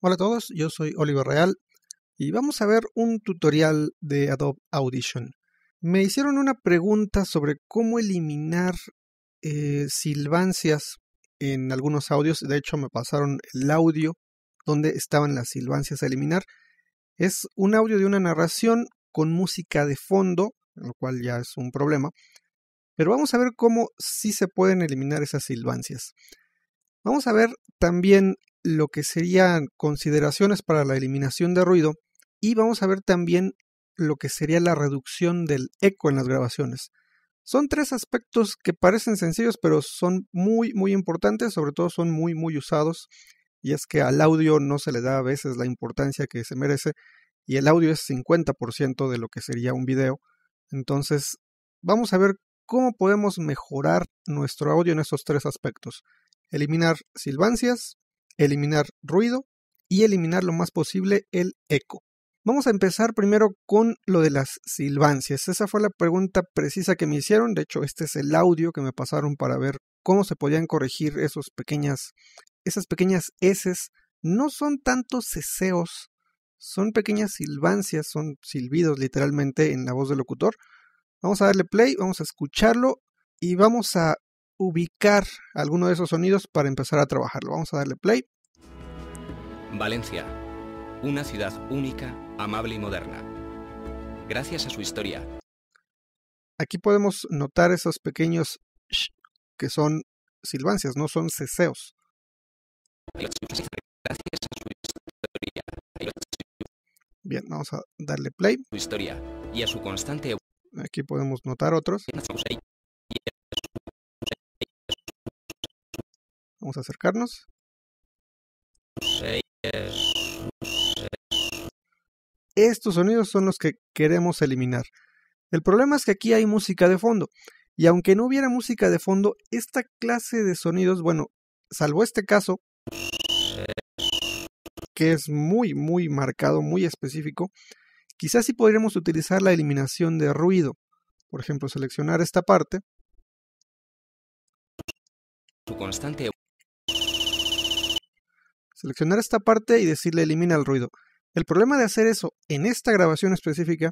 Hola a todos, yo soy Oliver Real y vamos a ver un tutorial de Adobe Audition. Me hicieron una pregunta sobre cómo eliminar eh, silbancias en algunos audios. De hecho, me pasaron el audio donde estaban las silbancias a eliminar. Es un audio de una narración con música de fondo, lo cual ya es un problema. Pero vamos a ver cómo sí se pueden eliminar esas silbancias. Vamos a ver también lo que serían consideraciones para la eliminación de ruido y vamos a ver también lo que sería la reducción del eco en las grabaciones. Son tres aspectos que parecen sencillos, pero son muy, muy importantes, sobre todo son muy, muy usados, y es que al audio no se le da a veces la importancia que se merece, y el audio es 50% de lo que sería un video. Entonces, vamos a ver cómo podemos mejorar nuestro audio en estos tres aspectos. Eliminar silbancias, eliminar ruido y eliminar lo más posible el eco. Vamos a empezar primero con lo de las silbancias. Esa fue la pregunta precisa que me hicieron. De hecho, este es el audio que me pasaron para ver cómo se podían corregir esos pequeñas, esas pequeñas heces. No son tantos ceseos, son pequeñas silbancias, son silbidos literalmente en la voz del locutor. Vamos a darle play, vamos a escucharlo y vamos a ubicar alguno de esos sonidos para empezar a trabajarlo. Vamos a darle play. Valencia, una ciudad única, amable y moderna. Gracias a su historia. Aquí podemos notar esos pequeños sh que son silbancias, no son ceseos. Gracias a su historia. Bien, vamos a darle play. historia y a su constante. Aquí podemos notar otros. Vamos a acercarnos. Estos sonidos son los que queremos eliminar. El problema es que aquí hay música de fondo. Y aunque no hubiera música de fondo, esta clase de sonidos, bueno, salvo este caso, que es muy, muy marcado, muy específico, quizás sí podríamos utilizar la eliminación de ruido. Por ejemplo, seleccionar esta parte seleccionar esta parte y decirle elimina el ruido. El problema de hacer eso en esta grabación específica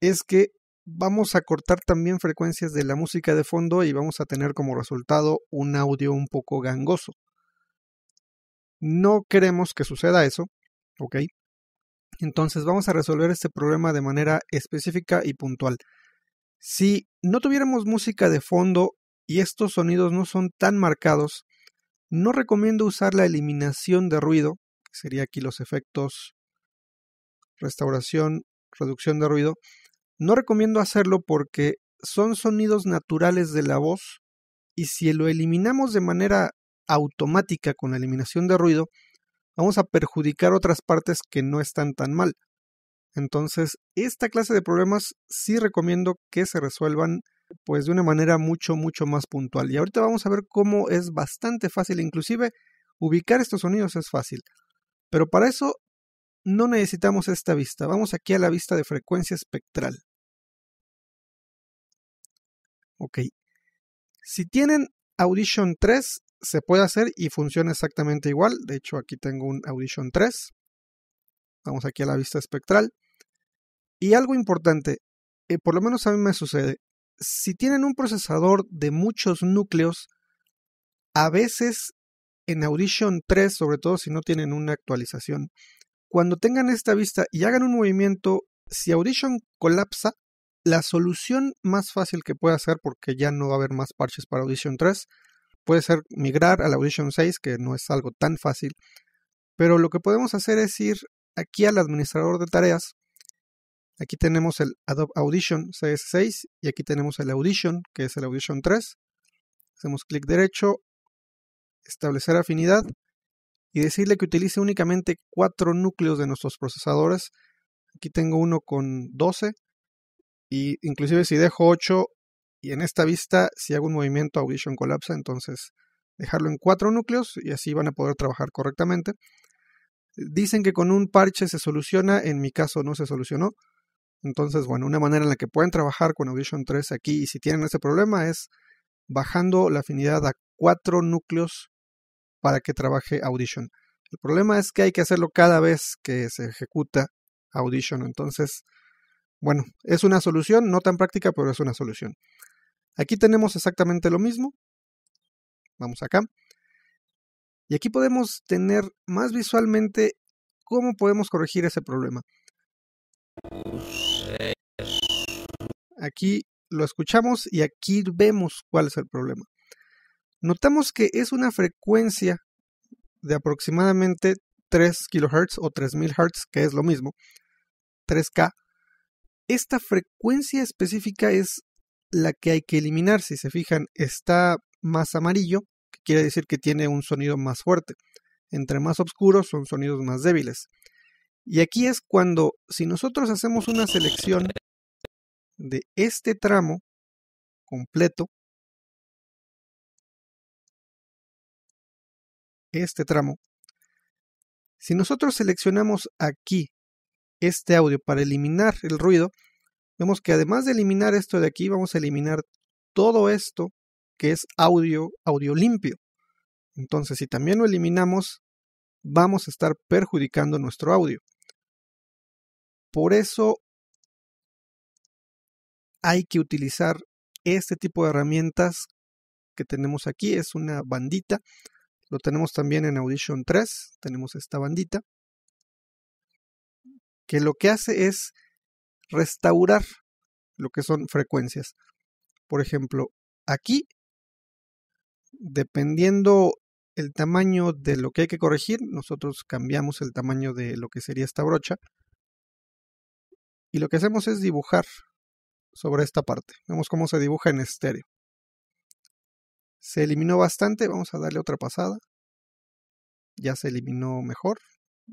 es que vamos a cortar también frecuencias de la música de fondo y vamos a tener como resultado un audio un poco gangoso. No queremos que suceda eso, ¿ok? Entonces vamos a resolver este problema de manera específica y puntual. Si no tuviéramos música de fondo y estos sonidos no son tan marcados, no recomiendo usar la eliminación de ruido, que sería aquí los efectos restauración, reducción de ruido. No recomiendo hacerlo porque son sonidos naturales de la voz y si lo eliminamos de manera automática con la eliminación de ruido, vamos a perjudicar otras partes que no están tan mal. Entonces, esta clase de problemas sí recomiendo que se resuelvan pues de una manera mucho, mucho más puntual. Y ahorita vamos a ver cómo es bastante fácil, inclusive ubicar estos sonidos es fácil. Pero para eso no necesitamos esta vista, vamos aquí a la vista de frecuencia espectral. Ok. Si tienen Audition 3, se puede hacer y funciona exactamente igual. De hecho, aquí tengo un Audition 3. Vamos aquí a la vista espectral. Y algo importante, eh, por lo menos a mí me sucede, si tienen un procesador de muchos núcleos, a veces en Audition 3, sobre todo si no tienen una actualización, cuando tengan esta vista y hagan un movimiento, si Audition colapsa, la solución más fácil que puede hacer, porque ya no va a haber más parches para Audition 3, puede ser migrar a la Audition 6, que no es algo tan fácil. Pero lo que podemos hacer es ir aquí al administrador de tareas Aquí tenemos el Adobe Audition CS6 y aquí tenemos el Audition, que es el Audition 3. Hacemos clic derecho, establecer afinidad y decirle que utilice únicamente cuatro núcleos de nuestros procesadores. Aquí tengo uno con 12 y inclusive si dejo 8 y en esta vista si hago un movimiento Audition colapsa, entonces dejarlo en cuatro núcleos y así van a poder trabajar correctamente. Dicen que con un parche se soluciona, en mi caso no se solucionó. Entonces, bueno, una manera en la que pueden trabajar con Audition 3 aquí y si tienen ese problema es bajando la afinidad a cuatro núcleos para que trabaje Audition. El problema es que hay que hacerlo cada vez que se ejecuta Audition. Entonces, bueno, es una solución, no tan práctica, pero es una solución. Aquí tenemos exactamente lo mismo. Vamos acá. Y aquí podemos tener más visualmente cómo podemos corregir ese problema. Aquí lo escuchamos y aquí vemos cuál es el problema. Notamos que es una frecuencia de aproximadamente 3 kHz o 3000 Hz, que es lo mismo, 3K. Esta frecuencia específica es la que hay que eliminar. Si se fijan, está más amarillo, que quiere decir que tiene un sonido más fuerte. Entre más oscuro son sonidos más débiles. Y aquí es cuando, si nosotros hacemos una selección de este tramo completo, este tramo, si nosotros seleccionamos aquí este audio para eliminar el ruido, vemos que además de eliminar esto de aquí, vamos a eliminar todo esto que es audio, audio limpio. Entonces, si también lo eliminamos, vamos a estar perjudicando nuestro audio. Por eso hay que utilizar este tipo de herramientas que tenemos aquí. Es una bandita. Lo tenemos también en Audition 3. Tenemos esta bandita. Que lo que hace es restaurar lo que son frecuencias. Por ejemplo, aquí, dependiendo el tamaño de lo que hay que corregir, nosotros cambiamos el tamaño de lo que sería esta brocha y lo que hacemos es dibujar sobre esta parte. Vemos cómo se dibuja en estéreo. Se eliminó bastante, vamos a darle otra pasada. Ya se eliminó mejor.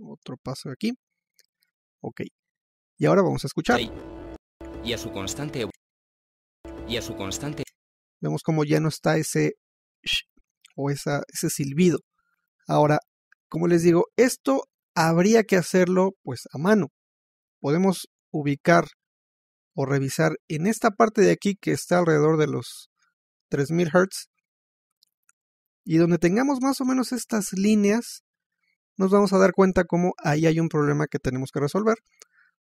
Otro paso aquí. Ok. Y ahora vamos a escuchar. Y a su constante y a su constante vemos cómo ya no está ese shh o esa, ese silbido. Ahora, como les digo, esto habría que hacerlo pues a mano. Podemos ubicar o revisar en esta parte de aquí que está alrededor de los 3000 Hz. Y donde tengamos más o menos estas líneas, nos vamos a dar cuenta cómo ahí hay un problema que tenemos que resolver.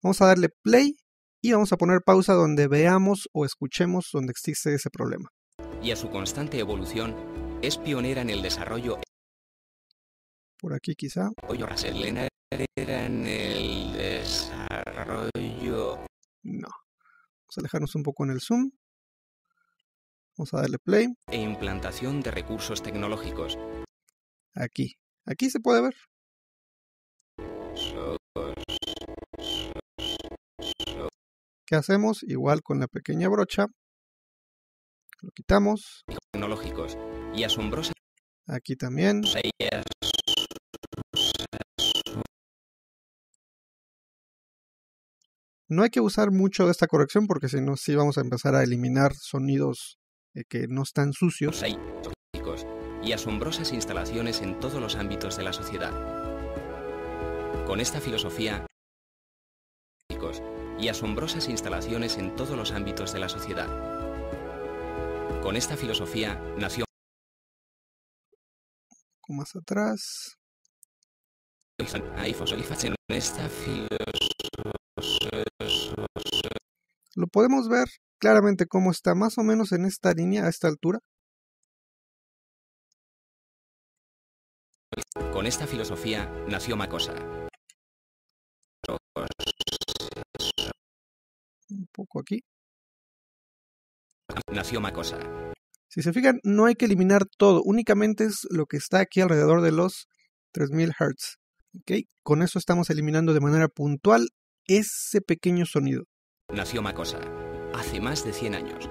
Vamos a darle play y vamos a poner pausa donde veamos o escuchemos donde existe ese problema. Y a su constante evolución, es pionera en el desarrollo. Por aquí quizá. en el desarrollo no. Vamos a alejarnos un poco en el zoom. Vamos a darle play. E implantación de recursos tecnológicos. Aquí. Aquí se puede ver. ¿Qué hacemos? Igual con la pequeña brocha. Lo quitamos. Tecnológicos. Y asombrosa. Aquí también. No hay que usar mucho de esta corrección porque si no, sí vamos a empezar a eliminar sonidos eh, que no están sucios. Hay y asombrosas instalaciones en todos los ámbitos de la sociedad. Con esta filosofía y asombrosas instalaciones en todos los ámbitos de la sociedad. Con esta filosofía nació más atrás. esta filosofía podemos ver claramente cómo está más o menos en esta línea, a esta altura. Con esta filosofía nació Macosa. Un poco aquí. Nació Macosa. Si se fijan, no hay que eliminar todo, únicamente es lo que está aquí alrededor de los 3000 Hz. Con eso estamos eliminando de manera puntual ese pequeño sonido. Nació Macosa. Hace más de 100 años.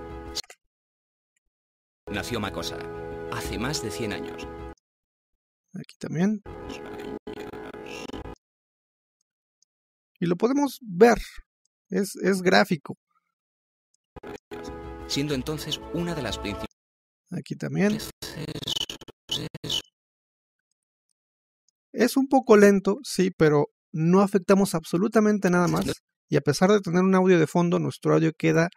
Nació Macosa. Hace más de 100 años. Aquí también. Y lo podemos ver. Es, es gráfico. Siendo entonces una de las principales. Aquí también. Es un poco lento, sí, pero no afectamos absolutamente nada más y a pesar de tener un audio de fondo, nuestro audio queda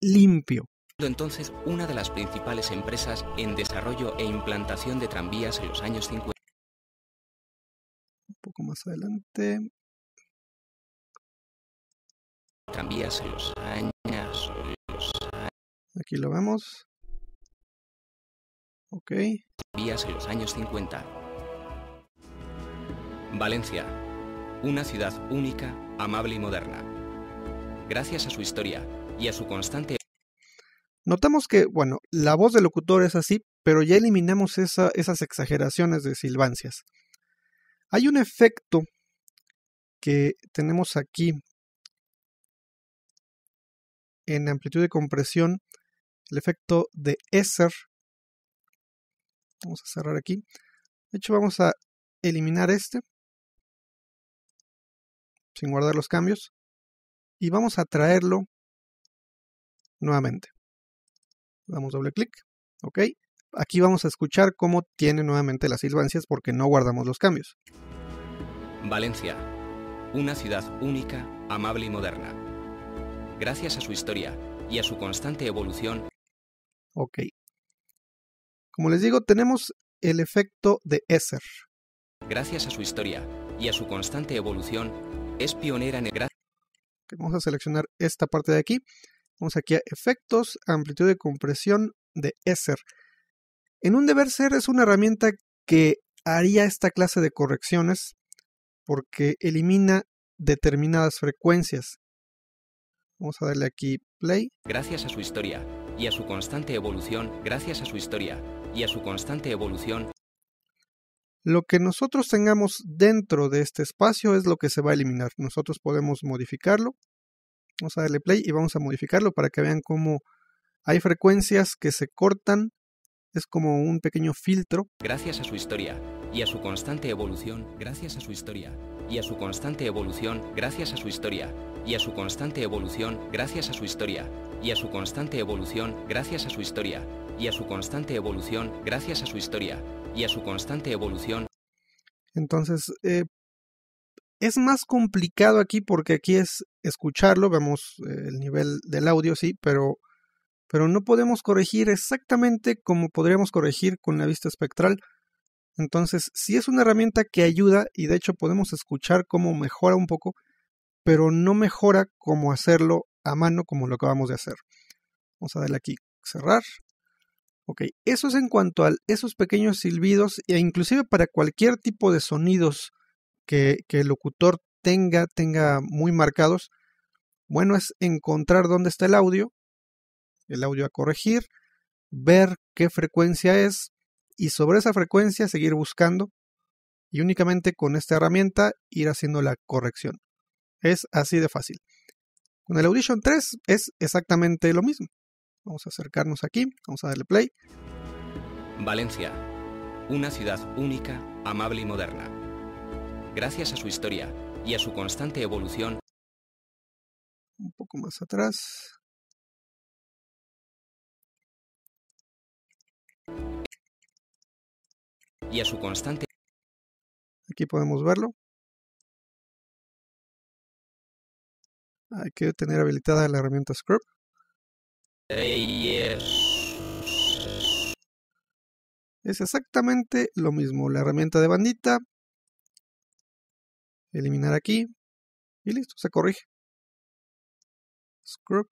limpio. Entonces, una de las principales empresas en desarrollo e implantación de tranvías en los años 50. Un poco más adelante. Tranvías en los años. Aquí lo vemos. Ok. Tranvías en los años 50. Valencia, una ciudad única, amable y moderna gracias a su historia y a su constante... Notamos que, bueno, la voz del locutor es así, pero ya eliminamos esas exageraciones de silbancias. Hay un efecto que tenemos aquí en amplitud de compresión, el efecto de Esser. Vamos a cerrar aquí. De hecho, vamos a eliminar este sin guardar los cambios y vamos a traerlo nuevamente. Damos doble clic, ok. Aquí vamos a escuchar cómo tiene nuevamente las silvancias porque no guardamos los cambios. Valencia, una ciudad única, amable y moderna. Gracias a su historia y a su constante evolución. Ok. Como les digo, tenemos el efecto de Esser. Gracias a su historia y a su constante evolución, es pionera en el... Vamos a seleccionar esta parte de aquí. Vamos aquí a efectos, amplitud de compresión de ESER. En un deber ser es una herramienta que haría esta clase de correcciones porque elimina determinadas frecuencias. Vamos a darle aquí play. Gracias a su historia y a su constante evolución, gracias a su historia y a su constante evolución, lo que nosotros tengamos dentro de este espacio es lo que se va a eliminar. Nosotros podemos modificarlo. Vamos a darle play y vamos a modificarlo para que vean cómo hay frecuencias que se cortan. Es como un pequeño filtro. Gracias a su historia y a su constante evolución, gracias a su historia y a su constante evolución, gracias a su historia y a su constante evolución, gracias a su historia y a su constante evolución, gracias a su historia y a su constante evolución, gracias a su historia, y a su constante evolución. Entonces, eh, es más complicado aquí porque aquí es escucharlo, vemos eh, el nivel del audio, sí, pero, pero no podemos corregir exactamente como podríamos corregir con la vista espectral. Entonces, sí es una herramienta que ayuda y de hecho podemos escuchar cómo mejora un poco, pero no mejora como hacerlo a mano como lo acabamos de hacer. Vamos a darle aquí cerrar eso es en cuanto a esos pequeños silbidos e inclusive para cualquier tipo de sonidos que, el locutor tenga, tenga muy marcados. Bueno, es encontrar dónde está el audio, el audio a corregir, ver qué frecuencia es y sobre esa frecuencia seguir buscando y únicamente con esta herramienta ir haciendo la corrección. Es así de fácil. Con el Audition 3 es exactamente lo mismo. Vamos a acercarnos aquí, vamos a darle play. Valencia, una ciudad única, amable y moderna. Gracias a su historia y a su constante evolución. Un poco más atrás. Y a su constante. Aquí podemos verlo. Hay que tener habilitada la herramienta Scrub es exactamente lo mismo. La herramienta de bandita. Eliminar aquí. Y listo, se corrige. Scrub.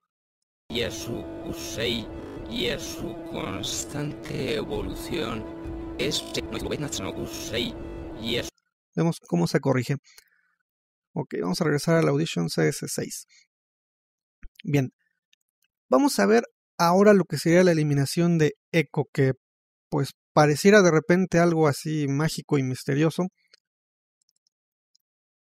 Y su usei y su constante evolución. Este no usei y a Vemos cómo se corrige. Ok, vamos a regresar a la Audition CS6. Bien, Vamos a ver ahora lo que sería la eliminación de eco, que pues pareciera de repente algo así mágico y misterioso,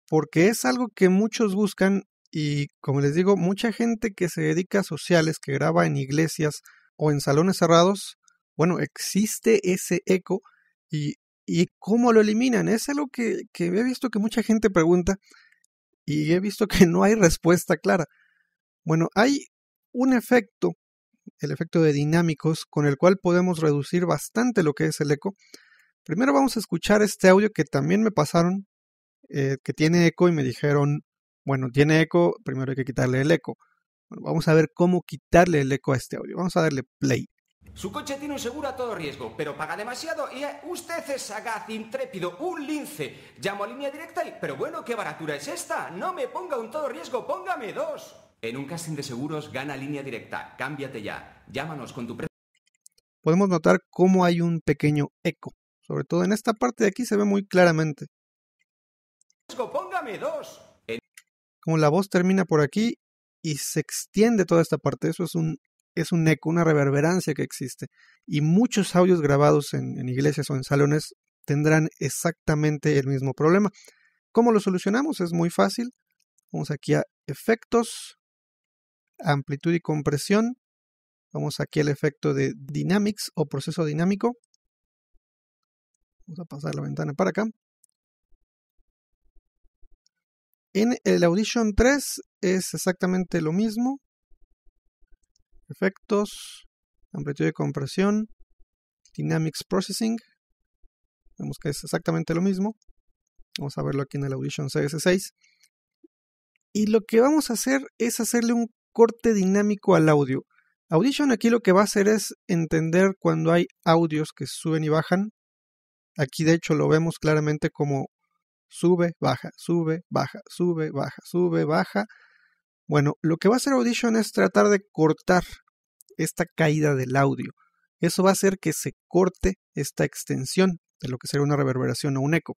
porque es algo que muchos buscan y como les digo, mucha gente que se dedica a sociales, que graba en iglesias o en salones cerrados, bueno, existe ese eco y, cómo lo eliminan. Es algo que, que he visto que mucha gente pregunta y he visto que no hay respuesta clara. Bueno, hay un efecto, el efecto de dinámicos, con el cual podemos reducir bastante lo que es el eco. Primero vamos a escuchar este audio que también me pasaron, eh, que tiene eco y me dijeron, bueno, tiene eco, primero hay que quitarle el eco. vamos a ver cómo quitarle el eco a este audio. Vamos a darle play. Su coche tiene un seguro a todo riesgo, pero paga demasiado y eh, usted es sagaz, intrépido, un lince. Llamo a línea directa y... Pero bueno, ¿qué baratura es esta? No me ponga un todo riesgo, póngame dos. En un casting de seguros, gana línea directa. Cámbiate ya. Llámanos con tu precio. Podemos notar cómo hay un pequeño eco. Sobre todo en esta parte de aquí se ve muy claramente. Póngame dos. Como la voz termina por aquí y se extiende toda esta parte. Eso es un, es un eco, una reverberancia que existe. Y muchos audios grabados en iglesias o en salones tendrán exactamente el mismo problema. ¿Cómo lo solucionamos? Es muy fácil. Vamos aquí a efectos, amplitud y compresión. Vamos aquí al efecto de Dynamics o proceso dinámico. Vamos a pasar la ventana para acá. En el Audition 3 es exactamente lo mismo. Efectos, amplitud y compresión, Dynamics Processing. Vemos que es exactamente lo mismo. Vamos a verlo aquí en el Audition CS6. Y lo que vamos a hacer es hacerle un corte dinámico al audio. Audition aquí lo que va a hacer es entender cuando hay audios que suben y bajan. Aquí de hecho lo vemos claramente como sube, baja, sube, baja, sube, baja, sube, baja. Bueno, lo que va a hacer Audition es tratar de cortar esta caída del audio. Eso va a hacer que se corte esta extensión de lo que sería una reverberación o un eco.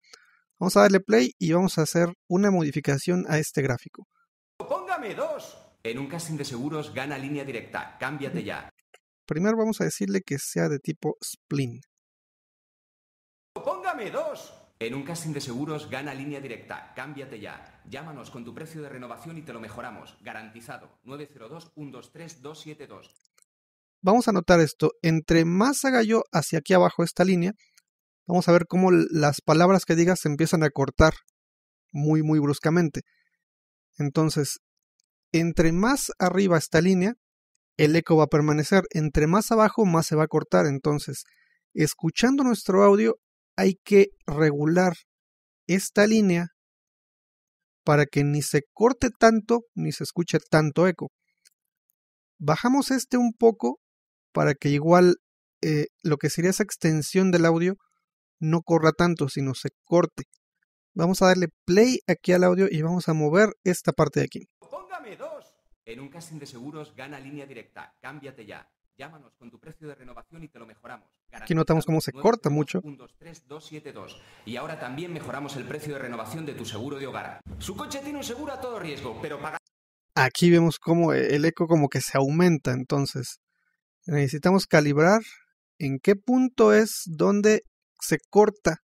Vamos a darle play y vamos a hacer una modificación a este gráfico. Póngame dos. En un casting de seguros gana línea directa. Cámbiate ya. Primero vamos a decirle que sea de tipo spleen. Póngame dos. En un casting de seguros gana línea directa. Cámbiate ya. Llámanos con tu precio de renovación y te lo mejoramos. Garantizado. 902-123-272. Vamos a notar esto. Entre más haga yo hacia aquí abajo esta línea, vamos a ver cómo las palabras que digas se empiezan a cortar muy, muy bruscamente. Entonces, entre más arriba esta línea, el eco va a permanecer. Entre más abajo, más se va a cortar. Entonces, escuchando nuestro audio, hay que regular esta línea para que ni se corte tanto ni se escuche tanto eco. Bajamos este un poco para que igual eh, lo que sería esa extensión del audio no corra tanto, sino se corte. Vamos a darle play aquí al audio y vamos a mover esta parte de aquí. En un casting de seguros, gana línea directa. Cámbiate ya. Llámanos con tu precio de renovación y te lo mejoramos. Aquí notamos cómo se corta 2, mucho. 2. y ahora también mejoramos el precio de renovación de tu seguro de hogar. Su coche tiene un seguro a todo riesgo, pero paga. Aquí vemos cómo el eco como que se aumenta, entonces necesitamos calibrar en qué punto es donde se corta,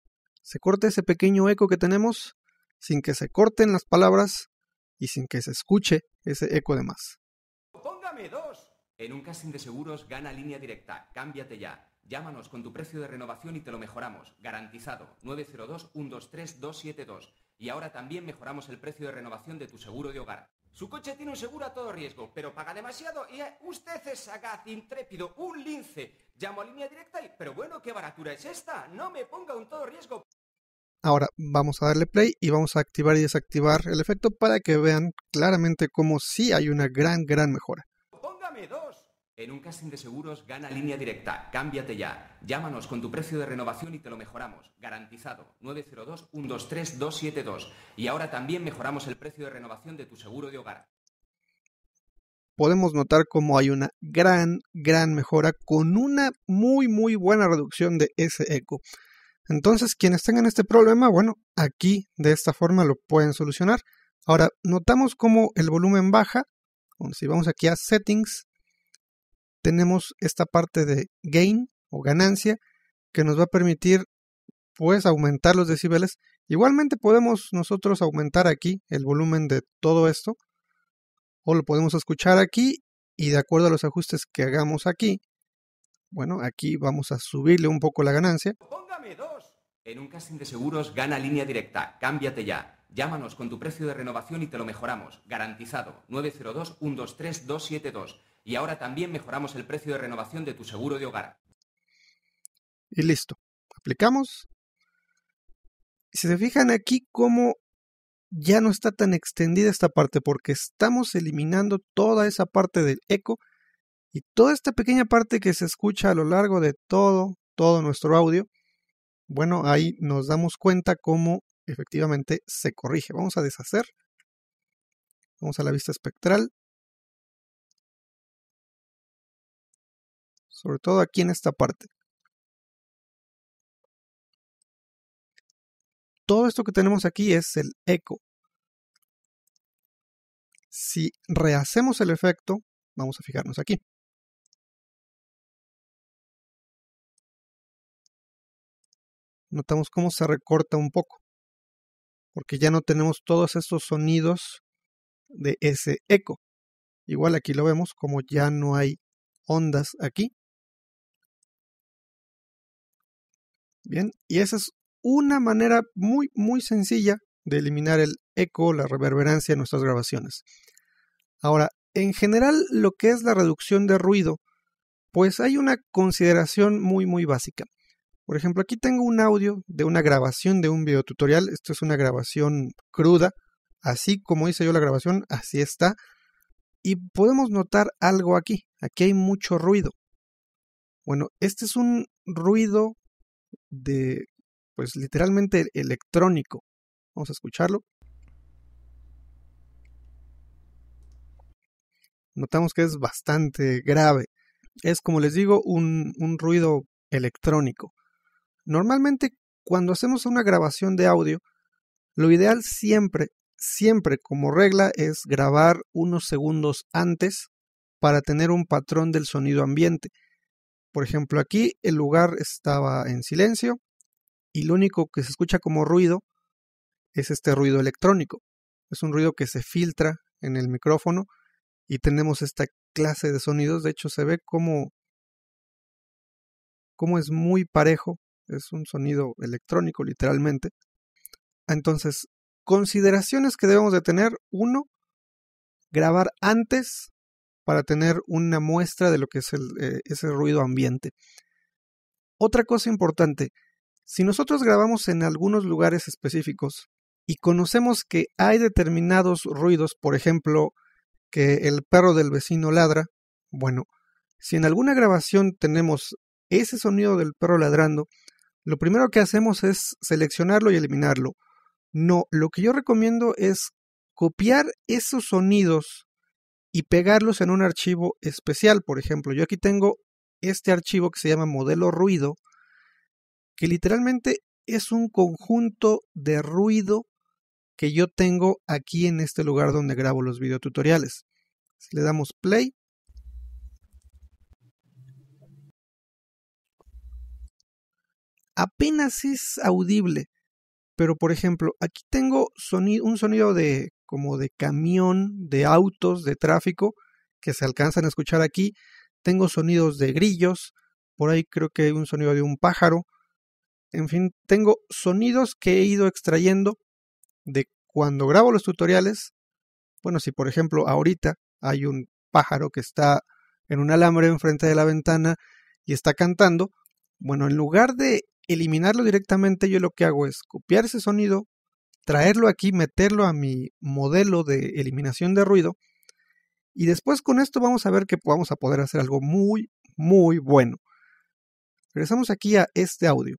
se corta ese pequeño eco que tenemos sin que se corten las palabras y sin que se escuche ese eco de más. ¡Póngame dos! En un casting de seguros gana línea directa. Cámbiate ya. Llámanos con tu precio de renovación y te lo mejoramos. Garantizado. 902-123-272. Y ahora también mejoramos el precio de renovación de tu seguro de hogar. Su coche tiene un seguro a todo riesgo, pero paga demasiado y eh, usted es sagaz, intrépido, un lince. Llamo a línea directa y... Pero bueno, ¿qué baratura es esta? No me ponga un todo riesgo. Ahora vamos a darle play y vamos a activar y desactivar el efecto para que vean claramente cómo sí hay una gran, gran mejora. Póngame dos. En un casting de seguros gana línea directa. Cámbiate ya. Llámanos con tu precio de renovación y te lo mejoramos. Garantizado. 902-123-272. Y ahora también mejoramos el precio de renovación de tu seguro de hogar. Podemos notar cómo hay una gran, gran mejora con una muy, muy buena reducción de ese eco. Entonces, quienes tengan este problema, bueno, aquí de esta forma lo pueden solucionar. Ahora, notamos como el volumen baja. si vamos aquí a Settings, tenemos esta parte de Gain o ganancia que nos va a permitir pues aumentar los decibeles. Igualmente podemos nosotros aumentar aquí el volumen de todo esto o lo podemos escuchar aquí y de acuerdo a los ajustes que hagamos aquí, bueno, aquí vamos a subirle un poco la ganancia. En un casting de seguros gana línea directa. Cámbiate ya. Llámanos con tu precio de renovación y te lo mejoramos. Garantizado. 902-123-272. Y ahora también mejoramos el precio de renovación de tu seguro de hogar. Y listo. Aplicamos. Si se fijan aquí cómo ya no está tan extendida esta parte porque estamos eliminando toda esa parte del eco y toda esta pequeña parte que se escucha a lo largo de todo, todo nuestro audio bueno, ahí nos damos cuenta cómo efectivamente se corrige. Vamos a deshacer. Vamos a la vista espectral. Sobre todo aquí en esta parte. Todo esto que tenemos aquí es el eco. Si rehacemos el efecto, vamos a fijarnos aquí. notamos cómo se recorta un poco, porque ya no tenemos todos estos sonidos de ese eco. Igual aquí lo vemos como ya no hay ondas aquí. Bien, y esa es una manera muy, muy sencilla de eliminar el eco, la reverberancia en nuestras grabaciones. Ahora, en general, lo que es la reducción de ruido, pues hay una consideración muy, muy básica. Por ejemplo, aquí tengo un audio de una grabación de un videotutorial. Esto es una grabación cruda. Así como hice yo la grabación, así está. Y podemos notar algo aquí. Aquí hay mucho ruido. Bueno, este es un ruido de, pues literalmente electrónico. Vamos a escucharlo. Notamos que es bastante grave. Es, como les digo, un, un ruido electrónico. Normalmente cuando hacemos una grabación de audio, lo ideal siempre, siempre como regla es grabar unos segundos antes para tener un patrón del sonido ambiente. Por ejemplo, aquí el lugar estaba en silencio y lo único que se escucha como ruido es este ruido electrónico. Es un ruido que se filtra en el micrófono y tenemos esta clase de sonidos. De hecho, se ve como, como es muy parejo es un sonido electrónico literalmente. Entonces, consideraciones que debemos de tener. Uno, grabar antes para tener una muestra de lo que es eh, ese ruido ambiente. Otra cosa importante, si nosotros grabamos en algunos lugares específicos y conocemos que hay determinados ruidos, por ejemplo, que el perro del vecino ladra, bueno, si en alguna grabación tenemos ese sonido del perro ladrando, lo primero que hacemos es seleccionarlo y eliminarlo. No, lo que yo recomiendo es copiar esos sonidos y pegarlos en un archivo especial. Por ejemplo, yo aquí tengo este archivo que se llama modelo ruido, que literalmente es un conjunto de ruido que yo tengo aquí en este lugar donde grabo los videotutoriales. Si le damos play, apenas es audible. Pero por ejemplo, aquí tengo sonido, un sonido de como de camión, de autos, de tráfico que se alcanzan a escuchar aquí. Tengo sonidos de grillos, por ahí creo que hay un sonido de un pájaro. En fin, tengo sonidos que he ido extrayendo de cuando grabo los tutoriales. Bueno, si por ejemplo ahorita hay un pájaro que está en un alambre enfrente de la ventana y está cantando, bueno, en lugar de eliminarlo directamente, yo lo que hago es copiar ese sonido, traerlo aquí, meterlo a mi modelo de eliminación de ruido. Y después con esto vamos a ver que vamos a poder hacer algo muy, muy bueno. Regresamos aquí a este audio.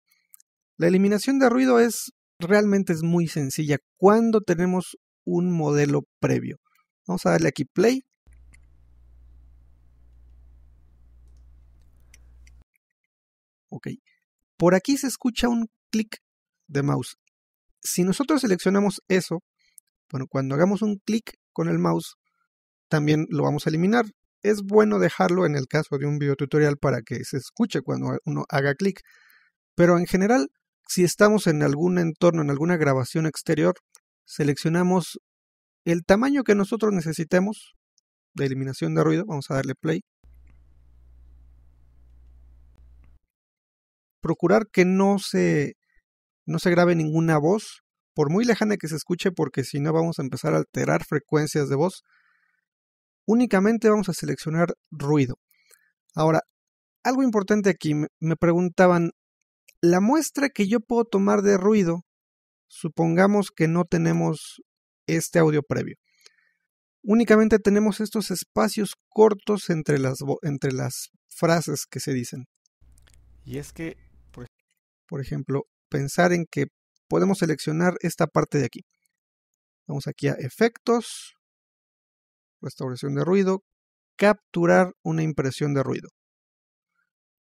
La eliminación de ruido es realmente es muy sencilla cuando tenemos un modelo previo. Vamos a darle aquí play. Ok por aquí se escucha un clic de mouse. Si nosotros seleccionamos eso, bueno, cuando hagamos un clic con el mouse, también lo vamos a eliminar. Es bueno dejarlo en el caso de un video tutorial para que se escuche cuando uno haga clic. Pero en general, si estamos en algún entorno, en alguna grabación exterior, seleccionamos el tamaño que nosotros necesitemos de eliminación de ruido. Vamos a darle play. procurar que no se, no se grabe ninguna voz, por muy lejana que se escuche, porque si no vamos a empezar a alterar frecuencias de voz. Únicamente vamos a seleccionar ruido. Ahora, algo importante aquí, me preguntaban, la muestra que yo puedo tomar de ruido, supongamos que no tenemos este audio previo. Únicamente tenemos estos espacios cortos entre las, entre las frases que se dicen. Y es que por ejemplo, pensar en que podemos seleccionar esta parte de aquí. Vamos aquí a efectos, restauración de ruido, capturar una impresión de ruido.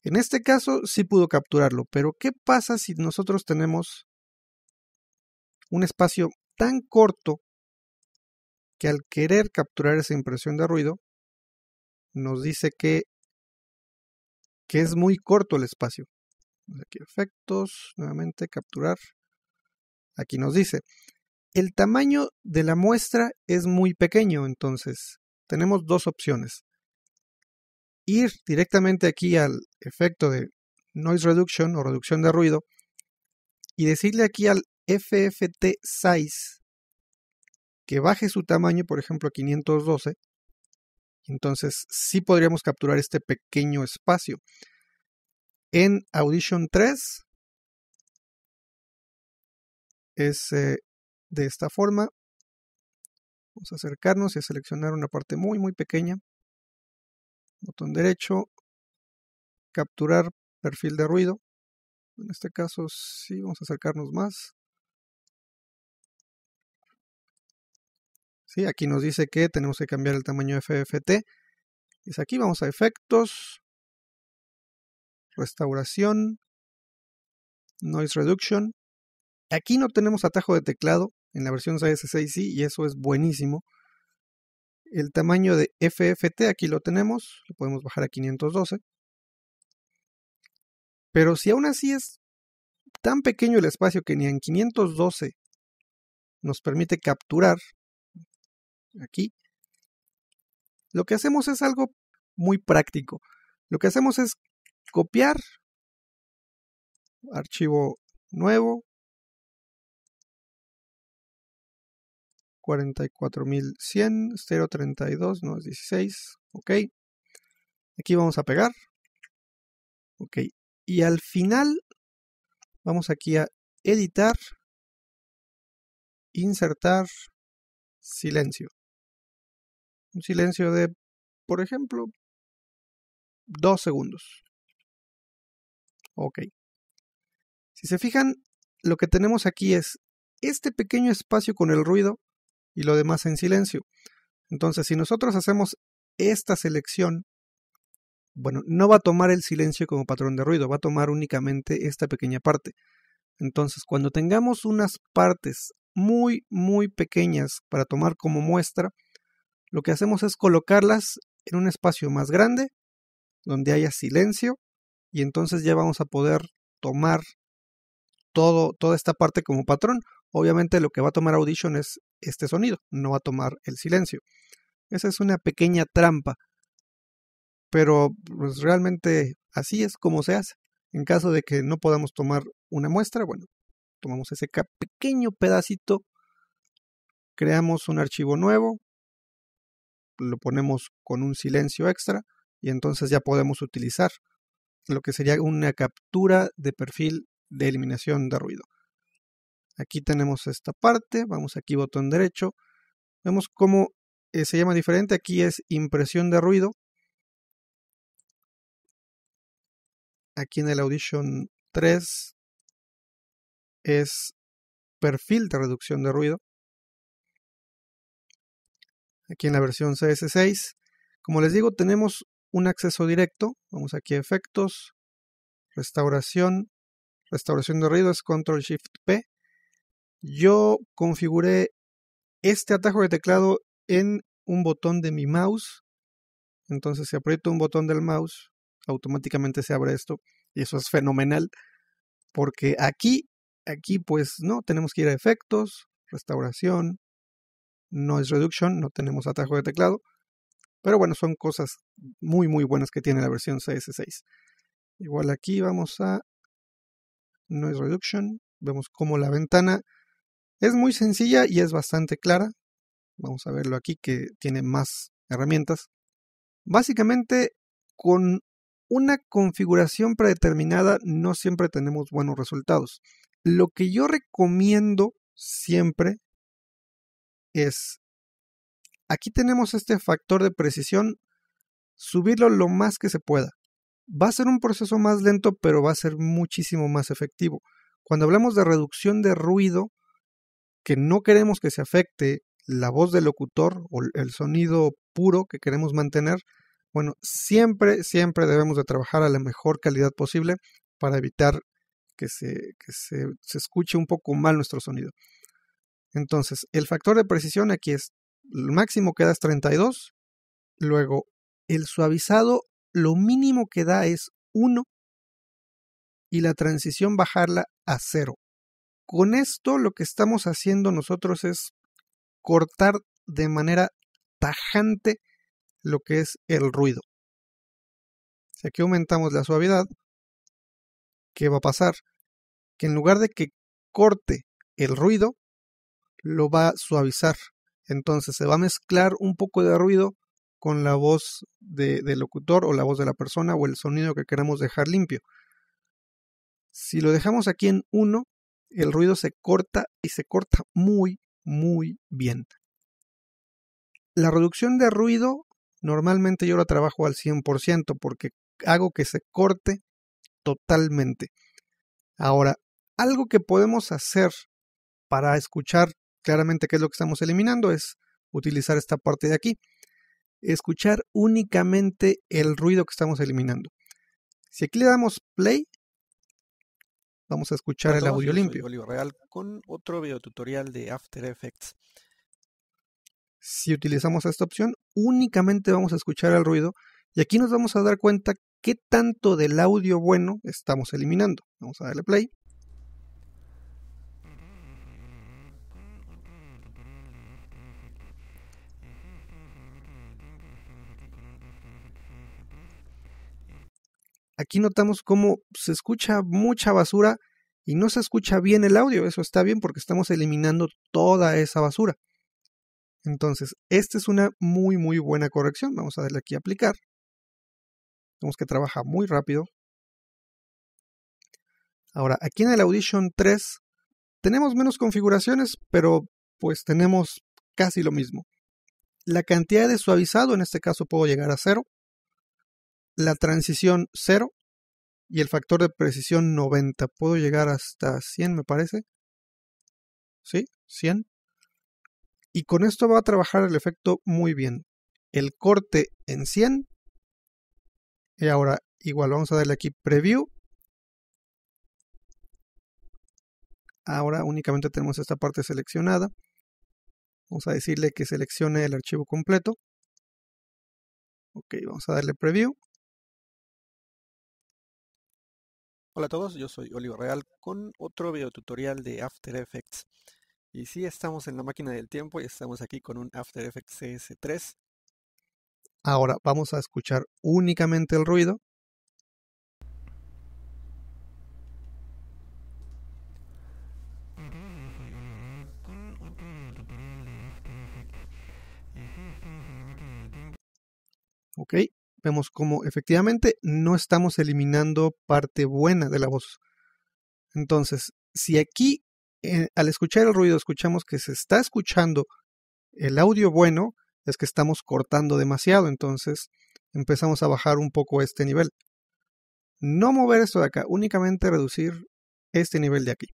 En este caso sí pudo capturarlo, pero ¿qué pasa si nosotros tenemos un espacio tan corto que al querer capturar esa impresión de ruido, nos dice que, que es muy corto el espacio. Aquí efectos, nuevamente capturar. Aquí nos dice, el tamaño de la muestra es muy pequeño, entonces tenemos dos opciones. Ir directamente aquí al efecto de noise reduction o reducción de ruido y decirle aquí al FFT size que baje su tamaño, por ejemplo, a 512. Entonces sí podríamos capturar este pequeño espacio en Audition 3 es eh, de esta forma. Vamos a acercarnos y a seleccionar una parte muy, muy pequeña. Botón derecho, capturar perfil de ruido. En este caso sí, vamos a acercarnos más. Sí, aquí nos dice que tenemos que cambiar el tamaño FFT. Es aquí, vamos a efectos, restauración, noise reduction. Aquí no tenemos atajo de teclado, en la versión CS6 sí, y eso es buenísimo. El tamaño de FFT aquí lo tenemos, lo podemos bajar a 512. Pero si aún así es tan pequeño el espacio que ni en 512 nos permite capturar aquí, lo que hacemos es algo muy práctico. Lo que hacemos es copiar, archivo nuevo, 44100, 032, no es 16, ok. Aquí vamos a pegar, ok. Y al final vamos aquí a editar, insertar silencio. Un silencio de, por ejemplo, dos segundos. Ok. Si se fijan, lo que tenemos aquí es este pequeño espacio con el ruido y lo demás en silencio. Entonces, si nosotros hacemos esta selección, bueno, no va a tomar el silencio como patrón de ruido, va a tomar únicamente esta pequeña parte. Entonces, cuando tengamos unas partes muy, muy pequeñas para tomar como muestra, lo que hacemos es colocarlas en un espacio más grande, donde haya silencio y entonces ya vamos a poder tomar todo, toda esta parte como patrón. Obviamente lo que va a tomar Audition es este sonido, no va a tomar el silencio. Esa es una pequeña trampa, pero pues, realmente así es como se hace. En caso de que no podamos tomar una muestra, bueno, tomamos ese pequeño pedacito, creamos un archivo nuevo, lo ponemos con un silencio extra y entonces ya podemos utilizar lo que sería una captura de perfil de eliminación de ruido. Aquí tenemos esta parte, vamos aquí botón derecho, vemos cómo eh, se llama diferente, aquí es impresión de ruido. Aquí en el Audition 3 es perfil de reducción de ruido. Aquí en la versión CS6, como les digo, tenemos un acceso directo. Vamos aquí a efectos, restauración, restauración de ruido es Control Shift P. Yo configuré este atajo de teclado en un botón de mi mouse. Entonces si aprieto un botón del mouse, automáticamente se abre esto. Y eso es fenomenal. Porque aquí, aquí pues no, tenemos que ir a efectos, restauración, noise reduction, no tenemos atajo de teclado. Pero bueno, son cosas muy, muy buenas que tiene la versión CS6. Igual aquí vamos a Noise Reduction. Vemos como la ventana es muy sencilla y es bastante clara. Vamos a verlo aquí que tiene más herramientas. Básicamente, con una configuración predeterminada no siempre tenemos buenos resultados. Lo que yo recomiendo siempre es Aquí tenemos este factor de precisión, subirlo lo más que se pueda. Va a ser un proceso más lento, pero va a ser muchísimo más efectivo. Cuando hablamos de reducción de ruido, que no queremos que se afecte la voz del locutor o el sonido puro que queremos mantener, bueno, siempre, siempre debemos de trabajar a la mejor calidad posible para evitar que se, se escuche un poco mal nuestro sonido. Entonces, el factor de precisión aquí es el máximo que da es 32. Luego, el suavizado lo mínimo que da es 1 y la transición bajarla a 0. Con esto lo que estamos haciendo nosotros es cortar de manera tajante lo que es el ruido. Si aquí aumentamos la suavidad, ¿qué va a pasar? Que en lugar de que corte el ruido, lo va a suavizar entonces se va a mezclar un poco de ruido con la voz del locutor o la voz de la persona o el sonido que queremos dejar limpio. Si lo dejamos aquí en 1, el ruido se corta y se corta muy, muy bien. La reducción de ruido normalmente yo la trabajo al 100% porque hago que se corte totalmente. Ahora, algo que podemos hacer para escuchar claramente qué es lo que estamos eliminando, es utilizar esta parte de aquí. Escuchar únicamente el ruido que estamos eliminando. Si aquí le damos play, vamos a escuchar el audio limpio. Real con otro tutorial de After Effects. Si utilizamos esta opción, únicamente vamos a escuchar el ruido y aquí nos vamos a dar cuenta qué tanto del audio bueno estamos eliminando. Vamos a darle play. aquí notamos cómo se escucha mucha basura y no se escucha bien el audio. Eso está bien porque estamos eliminando toda esa basura. Entonces, esta es una muy, muy buena corrección. Vamos a darle aquí a aplicar. Vemos que trabaja muy rápido. Ahora, aquí en el Audition 3 tenemos menos configuraciones, pero pues tenemos casi lo mismo. La cantidad de suavizado en este caso puedo llegar a cero la transición 0 y el factor de precisión 90. Puedo llegar hasta 100, me parece. ¿Sí? 100. Y con esto va a trabajar el efecto muy bien. El corte en 100. Y ahora igual vamos a darle aquí preview. Ahora únicamente tenemos esta parte seleccionada. Vamos a decirle que seleccione el archivo completo. Ok, vamos a darle preview. Hola a todos, yo soy Oliver Real con otro video tutorial de After Effects. Y si, estamos en la máquina del tiempo y estamos aquí con un After Effects CS3. Ahora vamos a escuchar únicamente el ruido. Ok, vemos cómo efectivamente no estamos eliminando parte buena de la voz. Entonces, si aquí eh, al escuchar el ruido escuchamos que se está escuchando el audio bueno, es que estamos cortando demasiado, entonces empezamos a bajar un poco este nivel. No mover esto de acá, únicamente reducir este nivel de aquí.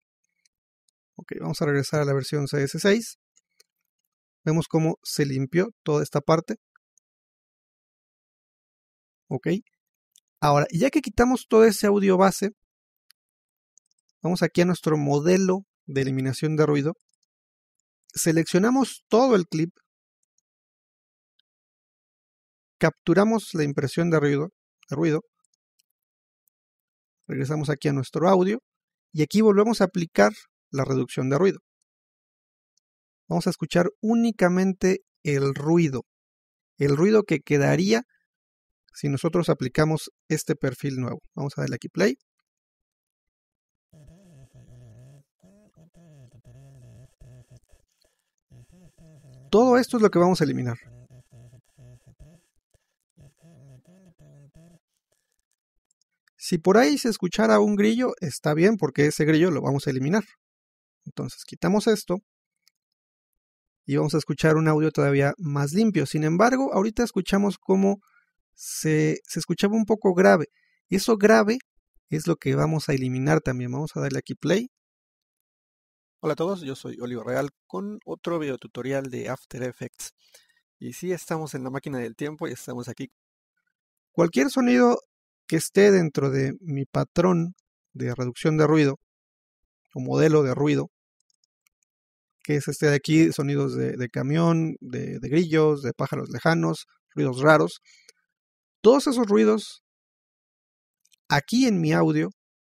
Ok, vamos a regresar a la versión CS6. Vemos cómo se limpió toda esta parte. ¿Ok? Ahora, ya que quitamos todo ese audio base, vamos aquí a nuestro modelo de eliminación de ruido. Seleccionamos todo el clip. Capturamos la impresión de ruido, de ruido. Regresamos aquí a nuestro audio. Y aquí volvemos a aplicar la reducción de ruido. Vamos a escuchar únicamente el ruido. El ruido que quedaría si nosotros aplicamos este perfil nuevo. Vamos a darle aquí play. Todo esto es lo que vamos a eliminar. Si por ahí se escuchara un grillo, está bien porque ese grillo lo vamos a eliminar. Entonces quitamos esto y vamos a escuchar un audio todavía más limpio. Sin embargo, ahorita escuchamos cómo se, escuchaba un poco grave. Y eso grave es lo que vamos a eliminar también. Vamos a darle aquí play. Hola a todos, yo soy Oliver Real con otro video tutorial de After Effects. Y si estamos en la máquina del tiempo y estamos aquí. Cualquier sonido que esté dentro de mi patrón de reducción de ruido o modelo de ruido, que es este de aquí, sonidos de, camión, de, de, grillos, de pájaros lejanos, ruidos raros, todos esos ruidos aquí en mi audio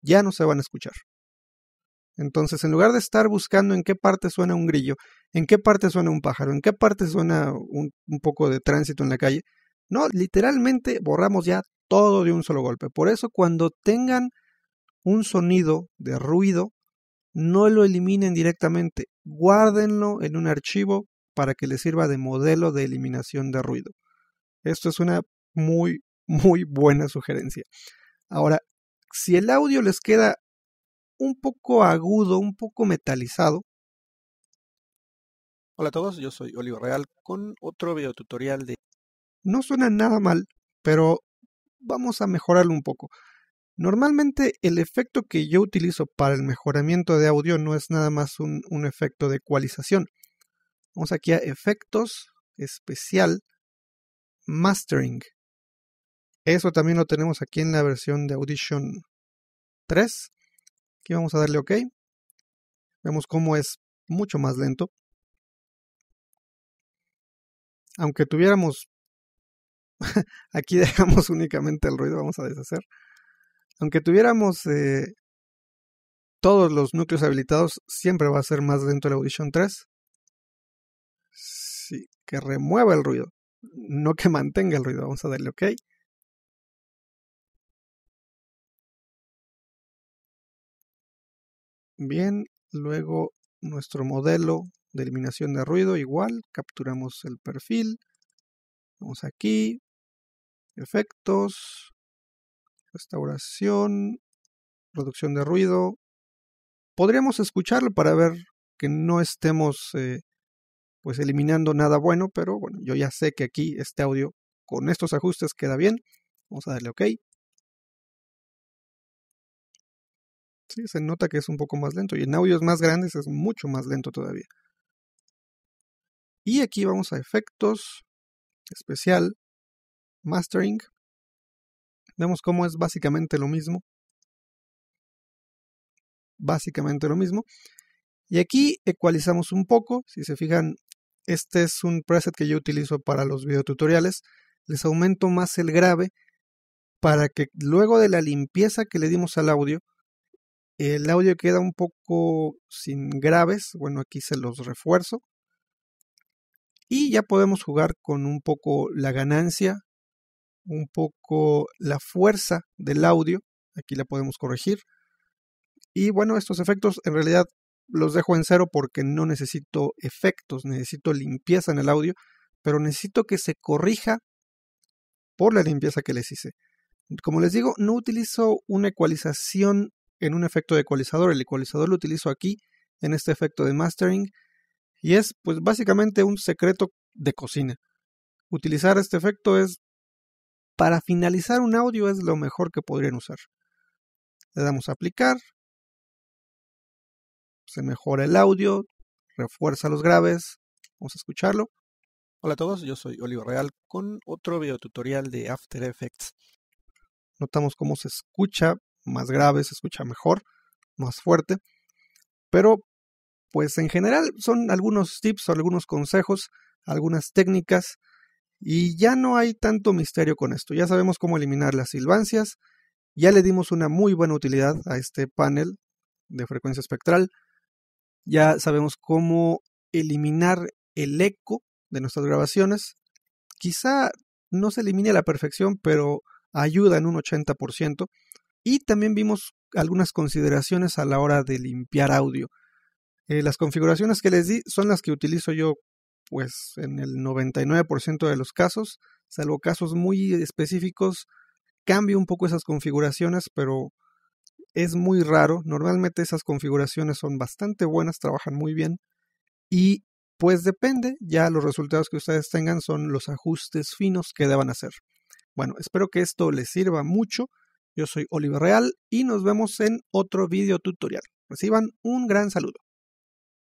ya no se van a escuchar. Entonces, en lugar de estar buscando en qué parte suena un grillo, en qué parte suena un pájaro, en qué parte suena un, poco de tránsito en la calle, no, literalmente borramos ya todo de un solo golpe. Por eso cuando tengan un sonido de ruido, no lo eliminen directamente, guárdenlo en un archivo para que les sirva de modelo de eliminación de ruido. Esto es una muy, muy buena sugerencia. Ahora, si el audio les queda un poco agudo, un poco metalizado. Hola a todos, yo soy Oliver Real con otro video tutorial de... No suena nada mal, pero vamos a mejorarlo un poco. Normalmente el efecto que yo utilizo para el mejoramiento de audio no es nada más un, un efecto de ecualización. Vamos aquí a efectos, especial, mastering. Eso también lo tenemos aquí en la versión de Audition 3. Aquí vamos a darle OK. Vemos cómo es mucho más lento. Aunque tuviéramos... aquí dejamos únicamente el ruido, vamos a deshacer. Aunque tuviéramos eh, todos los núcleos habilitados, siempre va a ser más lento el Audition 3. Sí, que remueva el ruido, no que mantenga el ruido. Vamos a darle OK. Bien, luego nuestro modelo de eliminación de ruido igual, capturamos el perfil, vamos aquí, efectos, restauración, reducción de ruido. Podríamos escucharlo para ver que no estemos eh, pues eliminando nada bueno, pero bueno, yo ya sé que aquí este audio con estos ajustes queda bien. Vamos a darle OK. Sí, se nota que es un poco más lento y en audios más grandes es mucho más lento todavía. Y aquí vamos a efectos, especial, mastering. Vemos cómo es básicamente lo mismo. Básicamente lo mismo. Y aquí ecualizamos un poco. Si se fijan, este es un preset que yo utilizo para los videotutoriales. Les aumento más el grave para que luego de la limpieza que le dimos al audio, el audio queda un poco sin graves, bueno, aquí se los refuerzo. Y ya podemos jugar con un poco la ganancia, un poco la fuerza del audio, aquí la podemos corregir. Y bueno, estos efectos en realidad los dejo en cero porque no necesito efectos, necesito limpieza en el audio, pero necesito que se corrija por la limpieza que les hice. Como les digo, no utilizo una ecualización en un efecto de ecualizador. El ecualizador lo utilizo aquí en este efecto de mastering y es pues básicamente un secreto de cocina. Utilizar este efecto es para finalizar un audio es lo mejor que podrían usar. Le damos a aplicar. Se mejora el audio, refuerza los graves. Vamos a escucharlo. Hola a todos, yo soy Oliver Real con otro video tutorial de After Effects. Notamos cómo se escucha más grave, se escucha mejor, más fuerte. Pero, pues en general son algunos tips, algunos consejos, algunas técnicas y ya no hay tanto misterio con esto. Ya sabemos cómo eliminar las silbancias, ya le dimos una muy buena utilidad a este panel de frecuencia espectral, ya sabemos cómo eliminar el eco de nuestras grabaciones. Quizá no se elimine a la perfección, pero ayuda en un 80%. Y también vimos algunas consideraciones a la hora de limpiar audio. Eh, las configuraciones que les di son las que utilizo yo pues en el 99% de los casos, salvo casos muy específicos, cambio un poco esas configuraciones, pero es muy raro. Normalmente esas configuraciones son bastante buenas, trabajan muy bien y pues depende, ya los resultados que ustedes tengan son los ajustes finos que deban hacer. Bueno, espero que esto les sirva mucho. Yo soy Oliver Real y nos vemos en otro video tutorial. Reciban un gran saludo.